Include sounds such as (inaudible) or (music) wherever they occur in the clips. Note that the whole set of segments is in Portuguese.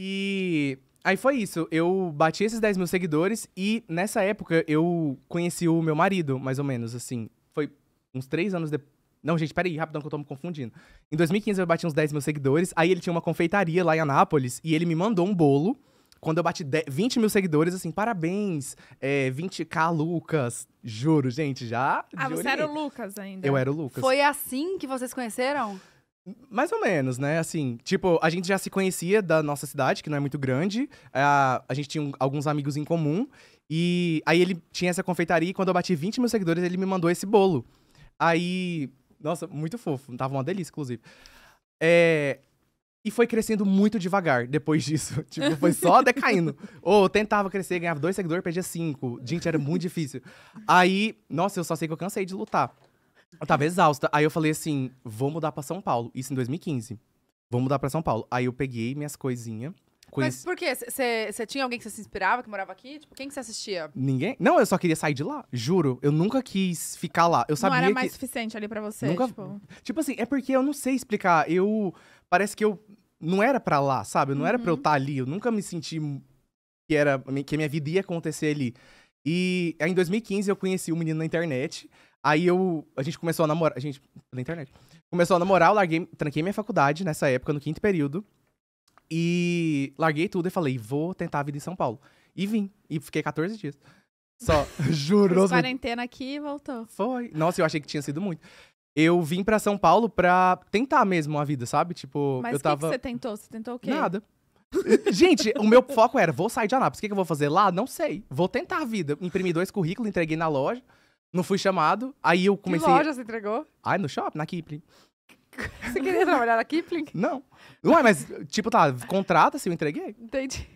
E aí foi isso. Eu bati esses 10 mil seguidores e nessa época eu conheci o meu marido, mais ou menos, assim. Foi uns três anos depois. Não, gente, peraí, rapidão que eu tô me confundindo. Em 2015 eu bati uns 10 mil seguidores, aí ele tinha uma confeitaria lá em Anápolis e ele me mandou um bolo. Quando eu bati 10, 20 mil seguidores, assim, parabéns, é, 20k Lucas. Juro, gente, já. Ah, você era o Lucas ainda? Eu era o Lucas. Foi assim que vocês conheceram? Mais ou menos, né? Assim, tipo, a gente já se conhecia da nossa cidade, que não é muito grande. É, a, a gente tinha um, alguns amigos em comum. E aí ele tinha essa confeitaria e quando eu bati 20 mil seguidores, ele me mandou esse bolo. Aí. Nossa, muito fofo. Tava uma delícia, inclusive. É, e foi crescendo muito devagar depois disso. (laughs) Tipo, foi só (laughs) decaindo. Ou tentava crescer, ganhava dois seguidores, perdia cinco. Gente, era muito difícil. Aí, nossa, eu só sei que eu cansei de lutar. Eu tava exausta. Aí eu falei assim: vou mudar pra São Paulo. Isso em 2015. Vou mudar pra São Paulo. Aí eu peguei minhas coisinhas. Conheci... Mas por quê? Você tinha alguém que você se inspirava, que morava aqui? Tipo, quem que você assistia? Ninguém. Não, eu só queria sair de lá, juro. Eu nunca quis ficar lá. Eu sabia Não era mais que... suficiente ali pra você, nunca... tipo... Tipo assim, é porque eu não sei explicar. Eu... Parece que eu... Não era pra lá, sabe? Não uhum. era pra eu estar uhum. tá ali. Eu nunca me senti que, era... que a minha vida ia acontecer ali. E aí, em 2015 eu conheci um menino na internet Aí eu. A gente começou a namorar. A gente. Na internet. Começou a namorar, eu larguei. Tranquei minha faculdade nessa época, no quinto período. E larguei tudo e falei, vou tentar a vida em São Paulo. E vim. E fiquei 14 dias. Só. (laughs) juro. quarentena aqui e voltou. Foi. Nossa, eu achei que tinha sido muito. Eu vim para São Paulo pra tentar mesmo a vida, sabe? Tipo, Mas eu tava. Mas o que você tentou? Você tentou o quê? Nada. (laughs) Gente, o meu foco era, vou sair de Anápolis. O que, que eu vou fazer lá? Não sei. Vou tentar a vida. Imprimi dois currículos, entreguei na loja. Não fui chamado. Aí eu comecei. Que loja você entregou? Ai, no shopping, na Kipling. (laughs) Você queria trabalhar na Kipling? Não. Ué, mas, tipo, tá, contrata-se, eu entreguei. Entendi.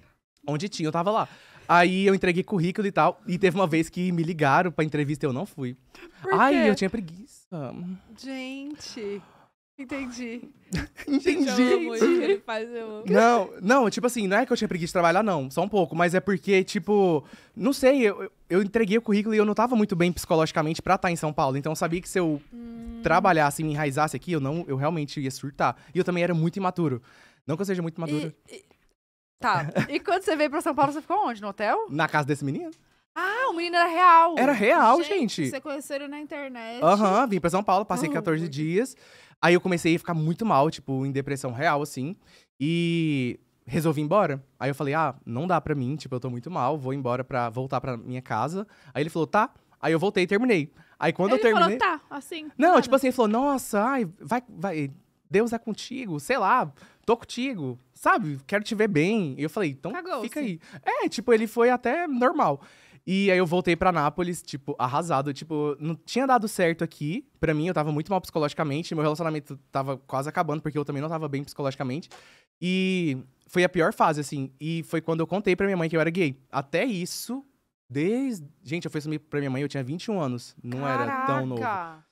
Onde tinha, eu tava lá. Aí eu entreguei currículo e tal. E teve uma vez que me ligaram pra entrevista e eu não fui. Por quê? Ai, eu tinha preguiça. Gente. Entendi. (laughs) Entendi. Gente, ele faz, eu Não, não, tipo assim, não é que eu tinha preguiça de trabalhar, não. Só um pouco. Mas é porque, tipo, não sei, eu, eu entreguei o currículo e eu não tava muito bem psicologicamente pra estar tá em São Paulo. Então eu sabia que se eu hum. trabalhasse e me enraizasse aqui, eu não, eu realmente ia surtar. E eu também era muito imaturo. Não que eu seja muito maduro. E, e... Tá. E quando você veio pra São Paulo, você ficou onde? No hotel? Na casa desse menino. Ah, o menino era real. Era real, gente. Você conheceram na internet. Aham, vim pra São Paulo, passei 14 dias. Aí eu comecei a ficar muito mal, tipo, em depressão real, assim. E resolvi ir embora. Aí eu falei, ah, não dá pra mim, tipo, eu tô muito mal, vou embora pra voltar pra minha casa. Aí ele falou, tá. Aí eu voltei e terminei. Aí quando Ele eu terminei. falou, tá, assim. Não, nada. tipo assim, ele falou, nossa, ai, vai, vai, Deus é contigo, sei lá, tô contigo, sabe? Quero te ver bem. E eu falei, então cagou fica assim. aí. É, tipo, ele foi até normal. E aí eu voltei para Nápoles, tipo, arrasado. Tipo, não tinha dado certo aqui. para mim, eu tava muito mal psicologicamente. Meu relacionamento tava quase acabando, porque eu também não tava bem psicologicamente. E foi a pior fase, assim. E foi quando eu contei pra minha mãe que eu era gay. Até isso, desde. Gente, eu fui assumir pra minha mãe, eu tinha 21 anos. Não Caraca. era tão novo.